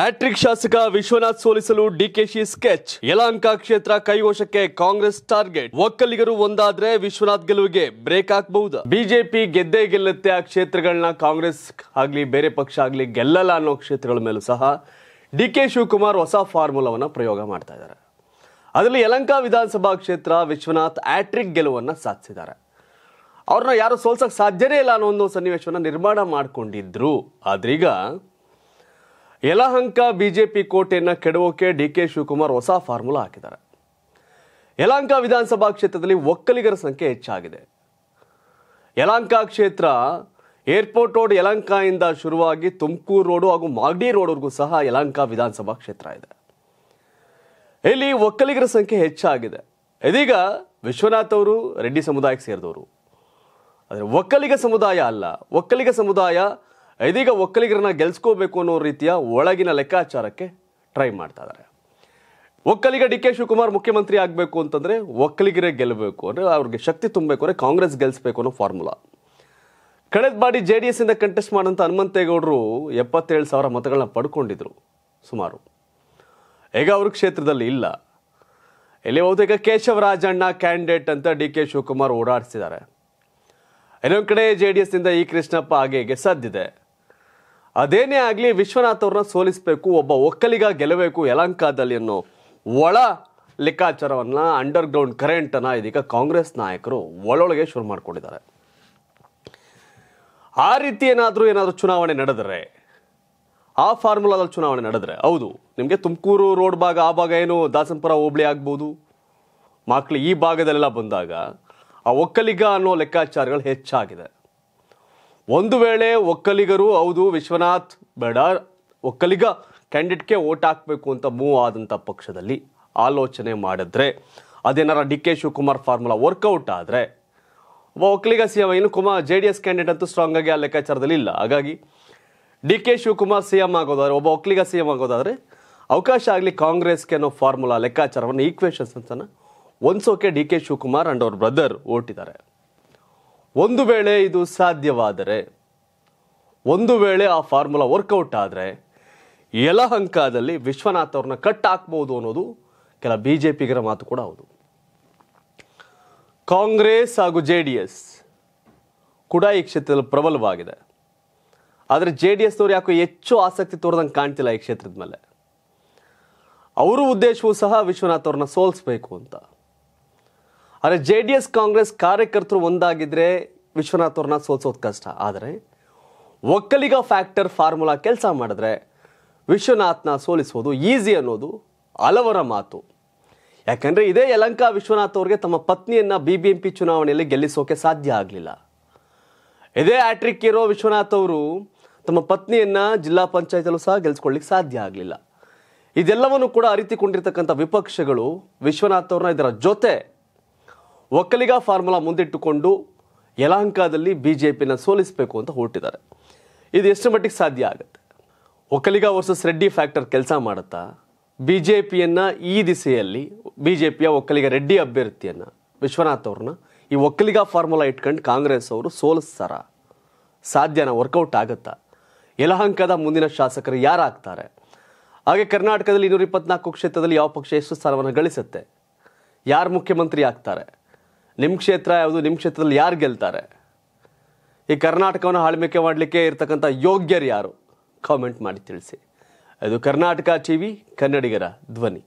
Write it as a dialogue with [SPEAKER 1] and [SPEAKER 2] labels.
[SPEAKER 1] hat trick ಶಾಸಕ ವಿಶ್ವನಾಥ್ ಸೋಲಿಸಲು DKShi sketch Yelahanka ಕ್ಷೇತ್ರ ಕೈವಶಕ್ಕೆ ಕಾಂಗ್ರೆಸ್ ಟಾರ್ಗೆಟ್ ಒಕ್ಕಲಿಗರು ಒಂದಾದ್ರೆ ವಿಶ್ವನಾಥ್ ಗೆಲುವಿಗೆ ಬ್ರೇಕ್ ಹಾಕಬಹುದು ಬಿಜೆಪಿ ಗೆದ್ದೇ ಗೆಲ್ಲುತ್ತೆ ಆ ಕ್ಷೇತ್ರಗಳನ್ನ ಕಾಂಗ್ರೆಸ್ ಆಗ್ಲಿ ಬೇರೆ ಪಕ್ಷ ಆಗ್ಲಿ ಗೆಲ್ಲಲ್ಲ ಅನ್ನೋ ಕ್ಷೇತ್ರಗಳ ಮೇಲೂ ಸಹ ಡಿ ಕೆ ಶಿವಕುಮಾರ್ ಹೊಸ ಫಾರ್ಮುಲಾವನ್ನು ಪ್ರಯೋಗ ಮಾಡ್ತಾ ಇದ್ದಾರೆ ಅದರಲ್ಲಿ ಯಲಹಂಕ ವಿಧಾನಸಭಾ ಕ್ಷೇತ್ರ ವಿಶ್ವನಾಥ್ ಹ್ಯಾಟ್ರಿಕ್ ಗೆಲುವನ್ನು ಸಾಧಿಸಿದ್ದಾರೆ ಅವ್ರನ್ನ ಯಾರು ಸೋಲ್ಸಕ್ಕೆ ಸಾಧ್ಯನೇ ಇಲ್ಲ ಅನ್ನೋ ಒಂದು ಸನ್ನಿವೇಶವನ್ನು ನಿರ್ಮಾಣ ಮಾಡಿಕೊಂಡಿದ್ರು ಆದ್ರೀಗ ಯಲಹಂಕ ಬಿಜೆಪಿ ಕೋಟೆಯನ್ನು ಕೆಡವೋಕೆ ಡಿ ಕೆ ಶಿವಕುಮಾರ್ ಹೊಸ ಫಾರ್ಮುಲಾ ಹಾಕಿದ್ದಾರೆ ಯಲಹಂಕ ವಿಧಾನಸಭಾ ಕ್ಷೇತ್ರದಲ್ಲಿ ಒಕ್ಕಲಿಗರ ಸಂಖ್ಯೆ ಹೆಚ್ಚಾಗಿದೆ ಯಲಹಂಕ ಕ್ಷೇತ್ರ ಏರ್ಪೋರ್ಟ್ ರೋಡ್ ಯಲಹಂಕದಿಂದ ಶುರುವಾಗಿ ತುಮಕೂರು ರೋಡು ಹಾಗೂ ಮಾಗಡಿ ರೋಡ್ವರೆಗೂ ಸಹ ಯಲಹಂಕ ವಿಧಾನಸಭಾ ಕ್ಷೇತ್ರ ಇದೆ ಇಲ್ಲಿ ಒಕ್ಕಲಿಗರ ಸಂಖ್ಯೆ ಹೆಚ್ಚಾಗಿದೆ ಇದೀಗ ವಿಶ್ವನಾಥ್ ಅವರು ರೆಡ್ಡಿ ಸಮುದಾಯಕ್ಕೆ ಸೇರಿದವರು ಆದರೆ ಒಕ್ಕಲಿಗ ಸಮುದಾಯ ಅಲ್ಲ ಒಕ್ಕಲಿಗ ಸಮುದಾಯ ಇದೀಗ ಒಕ್ಕಲಿಗರನ್ನ ಗೆಲ್ಸ್ಕೋಬೇಕು ಅನ್ನೋ ರೀತಿಯ ಒಳಗಿನ ಲೆಕ್ಕಾಚಾರಕ್ಕೆ ಟ್ರೈ ಮಾಡ್ತಾ ಇದ್ದಾರೆ ಒಕ್ಕಲಿಗ ಡಿ ಕೆ ಶಿವಕುಮಾರ್ ಮುಖ್ಯಮಂತ್ರಿ ಆಗಬೇಕು ಅಂತಂದರೆ ಒಕ್ಕಲಿಗರೇ ಗೆಲ್ಲಬೇಕು ಅಂದರೆ ಅವ್ರಿಗೆ ಶಕ್ತಿ ತುಂಬಬೇಕು ಅಂದರೆ ಕಾಂಗ್ರೆಸ್ ಗೆಲ್ಲಿಸ್ಬೇಕು ಅನ್ನೋ ಫಾರ್ಮುಲಾ ಕಳೆದ ಬಾರಿ ಜೆ ಡಿ ಎಸ್ಸಿಂದ ಕಂಟೆಸ್ಟ್ ಮಾಡೋಂಥ ಹನುಮಂತೇಗೌಡರು ಎಪ್ಪತ್ತೇಳು ಸಾವಿರ ಮತಗಳನ್ನ ಪಡ್ಕೊಂಡಿದ್ರು ಸುಮಾರು ಈಗ ಅವ್ರ ಕ್ಷೇತ್ರದಲ್ಲಿ ಇಲ್ಲ ಇಲ್ಲಿ ಬಹುತೇಕ ಕೇಶವರಾಜಣ್ಣ ಕ್ಯಾಂಡಿಡೇಟ್ ಅಂತ ಡಿ ಕೆ ಶಿವಕುಮಾರ್ ಓಡಾಡಿಸಿದ್ದಾರೆ ಇನ್ನೊಂದು ಕಡೆ ಜೆ ಡಿ ಎಸ್ನಿಂದ ಈ ಕೃಷ್ಣಪ್ಪ ಹಾಗೆ ಹೀಗೆ ಸದ್ದಿದೆ ಅದೇನೇ ಆಗಲಿ ವಿಶ್ವನಾಥ್ ಅವ್ರನ್ನ ಸೋಲಿಸಬೇಕು ಒಬ್ಬ ಒಕ್ಕಲಿಗ ಗೆಲ್ಲಬೇಕು ಯಲಂಕಾದಲ್ಲಿ ಅನ್ನೋ ಒಳ ಲೆಕ್ಕಾಚಾರವನ್ನು ಅಂಡರ್ ಗ್ರೌಂಡ್ ಕರೆಂಟನ್ನು ಇದೀಗ ಕಾಂಗ್ರೆಸ್ ನಾಯಕರು ಒಳೊಳಗೆ ಶುರು ಮಾಡಿಕೊಂಡಿದ್ದಾರೆ ಆ ರೀತಿ ಏನಾದರೂ ಏನಾದರೂ ಚುನಾವಣೆ ನಡೆದರೆ ಆ ಫಾರ್ಮುಲಾದಲ್ಲಿ ಚುನಾವಣೆ ನಡೆದರೆ ಹೌದು ನಿಮಗೆ ತುಮಕೂರು ರೋಡ್ ಭಾಗ ಆ ಭಾಗ ಏನು ದಾಸನಪುರ ಹೋಬಳಿ ಆಗ್ಬೋದು ಮಕ್ಕಳು ಈ ಭಾಗದಲ್ಲೆಲ್ಲ ಬಂದಾಗ ಆ ಒಕ್ಕಲಿಗ ಅನ್ನೋ ಲೆಕ್ಕಾಚಾರಗಳು ಹೆಚ್ಚಾಗಿದೆ ಒಂದು ವೇಳೆ ಒಕ್ಕಲಿಗರು ಹೌದು ವಿಶ್ವನಾಥ್ ಬೇಡ ಒಕ್ಕಲಿಗ ಕ್ಯಾಂಡಿಡೇಟ್ಗೆ ಓಟ್ ಹಾಕಬೇಕು ಅಂತ ಮೂವ್ ಆದಂಥ ಪಕ್ಷದಲ್ಲಿ ಆಲೋಚನೆ ಮಾಡಿದ್ರೆ ಅದೇನಾರ D K Shivakumar formula work out ಆದರೆ ಒಬ್ಬ ಒಕ್ಕಲಿಗ ಸಿ ಎಂ ಇನ್ನು Kumar J D S candidate ಅಂತೂ ಸ್ಟ್ರಾಂಗ್ ಆಗಿ ಆ ಲೆಕ್ಕಾಚಾರದಲ್ಲಿ ಇಲ್ಲ ಹಾಗಾಗಿ D K Shivakumar C M ಆಗೋದಾದ್ರೆ ಒಬ್ಬ ಒಕ್ಕಲಿಗ ಸಿ ಎಂ ಆಗೋದಾದರೆ ಅವಕಾಶ ಆಗಲಿ ಕಾಂಗ್ರೆಸ್ಗೆ ಅನ್ನೋ ಫಾರ್ಮುಲಾ ಲೆಕ್ಕಾಚಾರವನ್ನು ಈಕ್ವೇಷನ್ಸ್ ಅಂತನ ಒನ್ಸೋಕೆ ಡಿ ಕೆ ಶಿವಕುಮಾರ್ ಅಂಡ್ ಅವ್ರ ಬ್ರದರ್ ಓಟಿದ್ದಾರೆ ಒಂದು ವೇಳೆ ಇದು ಸಾಧ್ಯವಾದರೆ ಒಂದು ವೇಳೆ ಆ ಫಾರ್ಮುಲಾ ವರ್ಕೌಟ್ ಆದರೆ ಯಲಹಂಕದಲ್ಲಿ ವಿಶ್ವನಾಥ್ ಅವ್ರನ್ನ ಕಟ್ ಹಾಕ್ಬೋದು ಅನ್ನೋದು ಕೆಲ ಬಿ ಜೆ ಪಿಗರ ಮಾತು ಕೂಡ ಹೌದು ಕಾಂಗ್ರೆಸ್ ಹಾಗೂ ಜೆ ಡಿ ಎಸ್ ಕೂಡ ಈ ಕ್ಷೇತ್ರದಲ್ಲಿ ಪ್ರಬಲವಾಗಿದೆ ಆದರೆ ಜೆ ಡಿ ಎಸ್ನವ್ರು ಯಾಕೋ ಹೆಚ್ಚು ಆಸಕ್ತಿ ತೋರದಂಗೆ ಕಾಣ್ತಿಲ್ಲ ಈ ಕ್ಷೇತ್ರದ ಮೇಲೆ ಅವರ ಉದ್ದೇಶವೂ ಸಹ ವಿಶ್ವನಾಥ್ ಅವ್ರನ್ನ ಸೋಲಿಸ್ಬೇಕು ಅಂತ ಆದರೆ ಜೆ ಡಿ ಎಸ್ ಕಾಂಗ್ರೆಸ್ ಕಾರ್ಯಕರ್ತರು ಒಂದಾಗಿದ್ದರೆ ವಿಶ್ವನಾಥ್ ಅವ್ರನ್ನ ಸೋಲ್ಸೋದು ಕಷ್ಟ ಆದರೆ ಒಕ್ಕಲಿಗ ಫ್ಯಾಕ್ಟರ್ ಫಾರ್ಮುಲಾ ಕೆಲಸ ಮಾಡಿದ್ರೆ ವಿಶ್ವನಾಥ್ನ ಸೋಲಿಸೋದು ಈಸಿ ಅನ್ನೋದು ಹಲವರ ಮಾತು ಯಾಕಂದರೆ ಇದೇ ಯಲಂಕಾ ವಿಶ್ವನಾಥ್ ಅವ್ರಿಗೆ ತಮ್ಮ ಪತ್ನಿಯನ್ನು ಬಿ ಬಿ ಎಂ ಪಿ ಚುನಾವಣೆಯಲ್ಲಿ ಗೆಲ್ಲಿಸೋಕೆ ಸಾಧ್ಯ ಆಗಲಿಲ್ಲ ಇದೇ ಆ್ಯಟ್ರಿಕ್ ಇರೋ ವಿಶ್ವನಾಥ್ ಅವರು ತಮ್ಮ ಪತ್ನಿಯನ್ನು ಜಿಲ್ಲಾ ಪಂಚಾಯತಲ್ಲೂ ಸಹ ಗೆಲ್ಲಿಸ್ಕೊಳ್ಳಿಕ್ಕೆ ಸಾಧ್ಯ ಆಗಲಿಲ್ಲ ಇದೆಲ್ಲವನ್ನು ಕೂಡ ಅರಿತುಕೊಂಡಿರ್ತಕ್ಕಂಥ ವಿಪಕ್ಷಗಳು ವಿಶ್ವನಾಥ್ ಅವ್ರನ್ನ ಇದರ ಜೊತೆ ಒಕ್ಕಲಿಗ ಫಾರ್ಮುಲಾ ಮುಂದಿಟ್ಟುಕೊಂಡು ಯಲಹಂಕದಲ್ಲಿ ಬಿ ಜೆ ಪಿನ ಸೋಲಿಸಬೇಕು ಅಂತ ಹೊರಟಿದ್ದಾರೆ ಇದು ಎಷ್ಟು ಮಟ್ಟಿಗೆ ಸಾಧ್ಯ ಆಗುತ್ತೆ ಒಕ್ಕಲಿಗ ವರ್ಸಸ್ ರೆಡ್ಡಿ ಫ್ಯಾಕ್ಟರ್ ಕೆಲಸ ಮಾಡುತ್ತಾ ಬಿ ಜೆ ಪಿಯನ್ನು ಈ ದಿಸೆಯಲ್ಲಿ ಬಿ ಜೆ ಪಿಯ ಒಕ್ಕಲಿಗ ರೆಡ್ಡಿ ಅಭ್ಯರ್ಥಿಯನ್ನು ವಿಶ್ವನಾಥ್ ಅವ್ರನ್ನ ಈ ಒಕ್ಕಲಿಗ ಫಾರ್ಮುಲಾ ಇಟ್ಕೊಂಡು ಕಾಂಗ್ರೆಸ್ ಅವರು ಸೋಲಿಸ್ತಾರ ಸಾಧ್ಯನ ವರ್ಕೌಟ್ ಆಗುತ್ತಾ ಯಲಹಂಕದ ಮುಂದಿನ ಶಾಸಕರು ಯಾರಾಗ್ತಾರೆ ಹಾಗೆ ಕರ್ನಾಟಕದಲ್ಲಿ ಇನ್ನೂರ ಇಪ್ಪತ್ನಾಲ್ಕು ಕ್ಷೇತ್ರದಲ್ಲಿ ಯಾವ ಪಕ್ಷ ಎಷ್ಟು ಸ್ಥಾನವನ್ನು ಗಳಿಸುತ್ತೆ ಯಾರು ಮುಖ್ಯಮಂತ್ರಿ ಆಗ್ತಾರೆ ನಿಮ್ಮ ಕ್ಷೇತ್ರ ಯಾವುದು ನಿಮ್ಮ ಕ್ಷೇತ್ರದಲ್ಲಿ ಯಾರು ಗೆಲ್ತಾರೆ ಈ ಕರ್ನಾಟಕವನ್ನು ಆಳ್ವಿಕೆ ಮಾಡಲಿಕ್ಕೆ ಇರ್ತಕ್ಕಂಥ ಯೋಗ್ಯರು ಯಾರು ಕಾಮೆಂಟ್ ಮಾಡಿ ತಿಳಿಸಿ ಅದು ಕರ್ನಾಟಕ ಟಿ ವಿ ಕನ್ನಡಿಗರ ಧ್ವನಿ